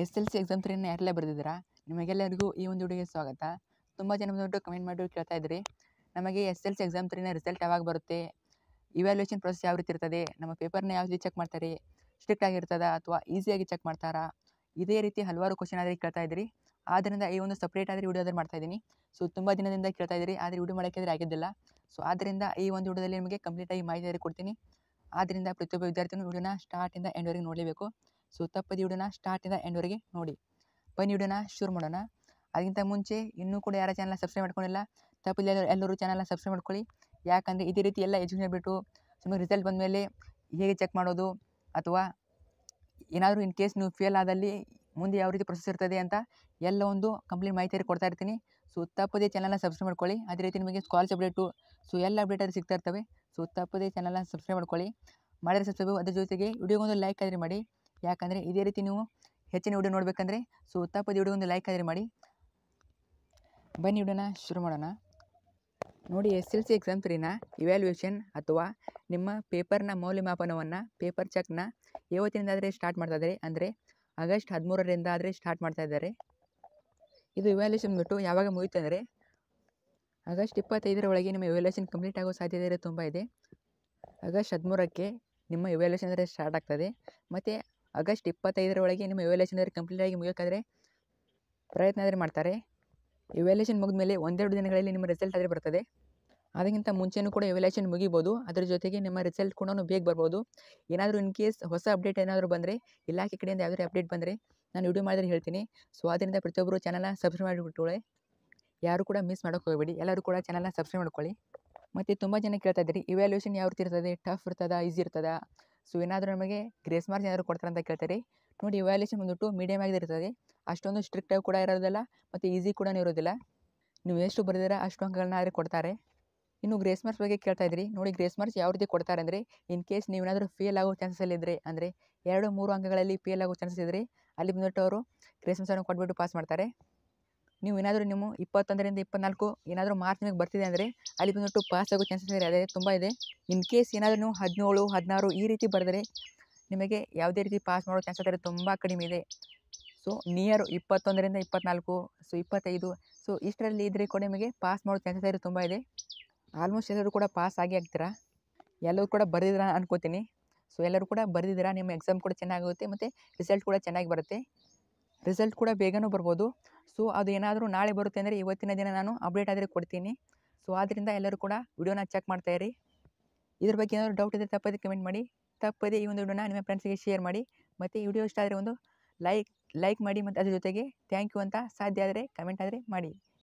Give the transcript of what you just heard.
S L C exam ತ್ರೀನ ಯಾರಲ್ಲೇ ಬರೆದಿದ್ದೀರಾ ನಿಮಗೆಲ್ಲರಿಗೂ ಈ ಒಂದು ವಿಡಿಯೋಗೆ ಸ್ವಾಗತ ತುಂಬ ಜನ ಬಂದುಬಿಟ್ಟು ಕಮೆಂಟ್ ಮಾಡಿ ಕೇಳ್ತಾ ಇದ್ರಿ ನಮಗೆ ಎಸ್ ಎಲ್ ಸಿ ಎಕ್ಸಾಮ್ ತ್ರೀನ ರಿಸಲ್ಟ್ ಯಾವಾಗ ಬರುತ್ತೆ ಇವ್ಯಾಲ್ಯೂಷನ್ ಪ್ರೊಸೆಸ್ ಯಾವ ರೀತಿ ಇರ್ತದೆ ನಮ್ಮ ಪೇಪರ್ನ ಯಾವ ರೀತಿ ಚೆಕ್ ಮಾಡ್ತಾರೆ ಸ್ಟ್ರಿಕ್ಟ್ ಆಗಿರ್ತದ ಅಥವಾ ಈಸಿಯಾಗಿ ಚೆಕ್ ಮಾಡ್ತಾರಾ ಇದೇ ರೀತಿ ಹಲವಾರು ಕ್ವಶನ್ ಆದರೆ ಕೇಳ್ತಾ ಇದ್ರಿ ಆದ್ದರಿಂದ ಈ ಒಂದು ಸಪ್ರೇಟ್ ಆದರೆ ವಿಡಿಯೋ ಆದರೆ ಮಾಡ್ತಾಯಿದ್ದೀನಿ ಸೊ ತುಂಬ ದಿನದಿಂದ ಕೇಳ್ತಾ ಇದ್ದೀರಿ ಆದರೆ ವಿಡಿಯೋ ಆದರೆ ಆಗಿದ್ದಿಲ್ಲ ಸೊ ಆದ್ದರಿಂದ ಈ ಒಂದು ವಿಡಿಯೋದಲ್ಲಿ ನಿಮಗೆ ಕಂಪ್ಲೀಟಾಗಿ ಮಾಹಿತಿ ಕೊಡ್ತೀನಿ ಆದ್ದರಿಂದ ಪ್ರತಿಯೊಬ್ಬ ವಿದ್ಯಾರ್ಥಿನೂ ವಿಡಿಯೋನ ಸ್ಟಾರ್ಟಿಂದ ಎಂಡ್ವರೆಗೆ ನೋಡಲೇಬೇಕು ಸೊ ತಪ್ಪದೆ ವಿಡಿಯೋನ ಸ್ಟಾರ್ಟಿಂದ ಎಂಡ್ವರೆಗೆ ನೋಡಿ ಬನ್ನಿ ವಿಡಿಯೋನ ಶುರು ಮಾಡೋಣ ಅದಕ್ಕಿಂತ ಮುಂಚೆ ಇನ್ನೂ ಕೂಡ ಯಾರ ಚಾನಲ್ನ ಸಬ್ಸ್ಕ್ರೈಬ್ ಮಾಡ್ಕೊಂಡಿಲ್ಲ ತಪ್ಪಿಲ್ಲ ಎಲ್ಲರೂ ಚಾನಲ್ನ ಸಬ್ಸ್ಕ್ರೈಬ್ ಮಾಡ್ಕೊಳ್ಳಿ ಯಾಕಂದರೆ ಇದೇ ರೀತಿ ಎಲ್ಲ ಎಜುಕೇಷನ್ ಬಿಟ್ಟು ಸುಮ್ಮನೆ ರಿಸಲ್ಟ್ ಬಂದ ಮೇಲೆ ಹೇಗೆ ಚೆಕ್ ಮಾಡೋದು ಅಥವಾ ಏನಾದರೂ ಇನ್ ಕೇಸ್ ನೀವು ಫೇಲ್ ಆದಲ್ಲಿ ಮುಂದೆ ಯಾವ ರೀತಿ ಪ್ರೊಸೆಸ್ ಇರ್ತದೆ ಅಂತ ಎಲ್ಲ ಒಂದು ಕಂಪ್ಲೀಟ್ ಮಾಹಿತಿಯಲ್ಲಿ ಕೊಡ್ತಾ ಇರ್ತೀನಿ ಸೊ ತಪ್ಪದೇ ಚಾನಲ್ನ ಸಬ್ಸ್ಕ್ರೈಬ್ ಮಾಡ್ಕೊಳ್ಳಿ ಅದೇ ರೀತಿ ನಿಮಗೆ ಸ್ಕಾಲ್ಸ್ ಅಪ್ಡೇಟು ಸೊ ಎಲ್ಲ ಅಪ್ಡೇಟ್ ಅಪ್ಡೇಟಲ್ಲಿ ಸಿಗ್ತಾ ಇರ್ತವೆ ಸೊ ತಪ್ಪದೇ ಚಾನಲ್ನ ಸಬ್ಸ್ಕ್ರೈಬ್ ಮಾಡ್ಕೊಳ್ಳಿ ಮಾಡಿದ್ರೆ ಸಬ್ಸ್ಕ್ರೈಬ್ ಅದ್ರ ಜೊತೆಗೆ ವಿಡಿಯೋಗೊಂದು ಲೈಕ್ ಆದರೆ ಮಾಡಿ ಯಾಕಂದರೆ ಇದೇ ರೀತಿ ನೀವು ಹೆಚ್ಚಿನ ವಿಡಿಯೋ ನೋಡಬೇಕಂದ್ರೆ ಸೊ ತಪ್ಪದೆ ವಿಡಿಯೋ ಒಂದು ಲೈಕ್ ಆದರೆ ಮಾಡಿ ಬನ್ನಿ ವಿಡಿಯೋನ ಶುರು ಮಾಡೋಣ ನೋಡಿ ಎಸ್ ಎಲ್ ಸಿ ಎಕ್ಸಾಮ್ ತ್ರೀನ ಇವ್ಯಾಲ್ಯೂಯೇಷನ್ ಅಥವಾ ನಿಮ್ಮ ಪೇಪರ್ನ ಮೌಲ್ಯಮಾಪನವನ್ನು ಪೇಪರ್ ಚೆಕ್ನ ಯಾವತ್ತಿನಿಂದಾದರೆ ಸ್ಟಾರ್ಟ್ ಮಾಡ್ತಾ ಇದ್ದಾರೆ ಅಂದರೆ ಆಗಸ್ಟ್ ಹದಿಮೂರರಿಂದ ಆದರೆ ಸ್ಟಾರ್ಟ್ ಮಾಡ್ತಾ ಇದ್ದಾರೆ ಇದು ಇವ್ಯಾಲ್ಯೂಷನ್ ಬಿಟ್ಟು ಯಾವಾಗ ಮುಗಿತು ಅಂದರೆ ಆಗಸ್ಟ್ ಇಪ್ಪತ್ತೈದರ ಒಳಗೆ ನಿಮ್ಮ ಇವ್ಯಾಲ್ಯೂಷನ್ ಕಂಪ್ಲೀಟ್ ಆಗೋ ಸಾಧ್ಯತೆ ತುಂಬ ಇದೆ ಆಗಸ್ಟ್ ಹದಿಮೂರಕ್ಕೆ ನಿಮ್ಮ ಇವ್ಯಾಲ್ಯೂಷನ್ ಅಂದರೆ ಸ್ಟಾರ್ಟ್ ಆಗ್ತದೆ ಮತ್ತು ಆಗಸ್ಟ್ ಇಪ್ಪತ್ತೈದರೊಳಗೆ ನಿಮ್ಮ ಇವ್ಯಾಲ್ಯೂಷನ್ ಆದರೆ ಕಂಪ್ಲೀಟಾಗಿ ಮುಗಿಯೋಕ್ಕಾದರೆ ಪ್ರಯತ್ನ ಆದರೆ ಮಾಡ್ತಾರೆ ಇವ್ಯಾಲ್ಯೂಷನ್ ಮುಗಿದ ಮೇಲೆ ಒಂದೆರಡು ದಿನಗಳಲ್ಲಿ ನಿಮ್ಮ ರಿಸಲ್ಟ್ ಆದರೆ ಬರ್ತದೆ ಅದಕ್ಕಿಂತ ಮುಂಚೆನೂ ಕೂಡ ಇವ್ಯಾಲ್ಯೂಷನ್ ಮುಗಿಬೋದು ಅದ್ರ ಜೊತೆಗೆ ನಿಮ್ಮ ರಿಸಲ್ಟ್ ಕೂಡ ಬೇಗ ಬರ್ಬೋದು ಏನಾದರೂ ಇನ್ ಕೇಸ್ ಹೊಸ ಅಪ್ಡೇಟ್ ಏನಾದರೂ ಬಂದರೆ ಇಲಾಖೆ ಕಡೆಯಿಂದ ಯಾವುದೇ ಅಪ್ಡೇಟ್ ಬಂದರೆ ನಾನು ವಿಡಿಯೋ ಮಾಡಿದ್ರೆ ಹೇಳ್ತೀನಿ ಸೊ ಅದರಿಂದ ಪ್ರತಿಯೊಬ್ಬರು ಚಾನಲ್ನ ಸಬ್ಸ್ಕ್ರೈಬ್ ಮಾಡಿಬಿಟ್ಟುಳೆ ಯಾರು ಕೂಡ ಮಿಸ್ ಮಾಡೋಕೆ ಹೋಗಬೇಡಿ ಎಲ್ಲರೂ ಕೂಡ ಚಾನಲ್ನ ಸಬ್ಸ್ಕ್ರೈಬ್ ಮಾಡ್ಕೊಳ್ಳಿ ಮತ್ತು ತುಂಬ ಜನ ಕೇಳ್ತಾ ಇದ್ದೀರಿ ಇವ್ಯಾಲ್ಯೂಷನ್ ಯಾವ ರೀತಿ ಇರ್ತದೆ ಟಫ್ ಇರ್ತದ ಈಸಿ ಇರ್ತದಾ ಸೊ ಏನಾದರೂ ನಮಗೆ ಗ್ರೇಸ್ ಮಾರ್ಕ್ಸ್ ಏನಾದರೂ ಕೊಡ್ತಾರೆ ಅಂತ ಕೇಳ್ತಾರೆ ನೋಡಿ ಇವ್ಯಾಲ್ಯೂಷನ್ ಬಂದುಬಿಟ್ಟು ಮೀಡಿಯಮ್ ಆಗಿರ್ತದೆ ಅಷ್ಟೊಂದು ಸ್ಟ್ರಿಕ್ಟಾಗಿ ಕೂಡ ಇರೋದಿಲ್ಲ ಮತ್ತು ಈಸಿ ಕೂಡ ಇರೋದಿಲ್ಲ ನೀವು ಎಷ್ಟು ಬರೆದಿರ ಅಷ್ಟು ಅಂಕಗಳನ್ನ ಆದರೆ ಕೊಡ್ತಾರೆ ಇನ್ನು ಗ್ರೇಸ್ ಮಾರ್ಕ್ಸ್ ಬಗ್ಗೆ ಕೇಳ್ತಾ ಇದ್ರಿ ನೋಡಿ ಗ್ರೇಸ್ ಮಾರ್ಕ್ಸ್ ಯಾವ ರೀತಿ ಕೊಡ್ತಾರೆ ಅಂದರೆ ಇನ್ ಕೇಸ್ ನೀವೇನಾದರೂ ಫೇಲ್ ಆಗೋ ಚಾನ್ಸಸ್ ಇದ್ದರೆ ಅಂದರೆ ಎರಡು ಮೂರು ಅಂಕಗಳಲ್ಲಿ ಫೇಲ್ ಆಗೋ ಚಾನ್ಸಸ್ ಇದ್ದರೆ ಅಲ್ಲಿ ಬಂದ್ಬಿಟ್ಟು ಅವರು ಗ್ರೇಸ್ ಮಾರ್ಕ್ಸನ್ನು ಕೊಟ್ಬಿಟ್ಟು ಪಾಸ್ ಮಾಡ್ತಾರೆ ನೀವು ಏನಾದರೂ ನಿಮ್ಮ ಇಪ್ಪತ್ತೊಂದರಿಂದ ಇಪ್ಪತ್ನಾಲ್ಕು ಏನಾದರೂ ಮಾರ್ಚ್ ನಿಮಗೆ ಬರ್ತಿದೆ ಅಂದರೆ ಅಲ್ಲಿ ಬಂದುಬಿಟ್ಟು ಪಾಸ್ ಆಗೋ ಚಾನ್ಸಸ್ ಇದೆ ಅದೇ ತುಂಬ ಇದೆ ಇನ್ ಕೇಸ್ ಏನಾದರೂ ನೀವು ಹದಿನೇಳು ಹದಿನಾರು ಈ ರೀತಿ ಬರೆದರೆ ನಿಮಗೆ ಯಾವುದೇ ರೀತಿ ಪಾಸ್ ಮಾಡೋ ಚಾನ್ಸಸ್ ಇದೆ ತುಂಬ ಕಡಿಮೆ ಇದೆ ಸೊ ನಿಯರ್ ಇಪ್ಪತ್ತೊಂದರಿಂದ ಇಪ್ಪತ್ನಾಲ್ಕು ಸೊ ಇಪ್ಪತ್ತೈದು ಸೊ ಇಷ್ಟರಲ್ಲಿ ಇದ್ದರೆ ಕೂಡ ನಿಮಗೆ ಪಾಸ್ ಮಾಡೋ ಚಾನ್ಸಸ್ ಇದೆ ತುಂಬ ಇದೆ ಆಲ್ಮೋಸ್ಟ್ ಎಲ್ಲರೂ ಕೂಡ ಪಾಸ್ ಆಗಿ ಆಗ್ತೀರಾ ಎಲ್ಲರೂ ಕೂಡ ಬರೆದಿದ್ದೀರಾ ಅನ್ಕೋತೀನಿ ಸೊ ಎಲ್ಲರೂ ಕೂಡ ಬರೆದಿದ್ದೀರಾ ನಿಮ್ಮ ಎಕ್ಸಾಮ್ ಕೂಡ ಚೆನ್ನಾಗುತ್ತೆ ಮತ್ತು ರಿಸಲ್ಟ್ ಕೂಡ ಚೆನ್ನಾಗಿ ಬರುತ್ತೆ ರಿಸಲ್ಟ್ ಕೂಡ ಬೇಗನೂ ಬರ್ಬೋದು ಸೊ ಅದು ಏನಾದರೂ ನಾಳೆ ಬರುತ್ತೆ ಅಂದರೆ ಇವತ್ತಿನ ದಿನ ನಾನು ಅಪ್ಡೇಟ್ ಆದರೆ ಕೊಡ್ತೀನಿ ಸೊ ಆದ್ದರಿಂದ ಎಲ್ಲರೂ ಕೂಡ ವಿಡಿಯೋನ ಚೆಕ್ ಮಾಡ್ತಾಯಿರಿ ಇದ್ರ ಬಗ್ಗೆ ಏನಾದರೂ ಡೌಟ್ ಇದ್ದರೆ ತಪ್ಪದೆ ಕಮೆಂಟ್ ಮಾಡಿ ತಪ್ಪದೆ ಈ ಒಂದು ವಿಡಿಯೋನ ನಿಮ್ಮ ಫ್ರೆಂಡ್ಸ್ಗೆ ಶೇರ್ ಮಾಡಿ ಮತ್ತು ಈ ವಿಡಿಯೋ ಇಷ್ಟ ಆದರೆ ಒಂದು ಲೈಕ್ ಲೈಕ್ ಮಾಡಿ ಮತ್ತು ಅದ್ರ ಜೊತೆಗೆ ಥ್ಯಾಂಕ್ ಯು ಅಂತ ಸಾಧ್ಯ ಆದರೆ ಕಮೆಂಟ್ ಆದರೆ ಮಾಡಿ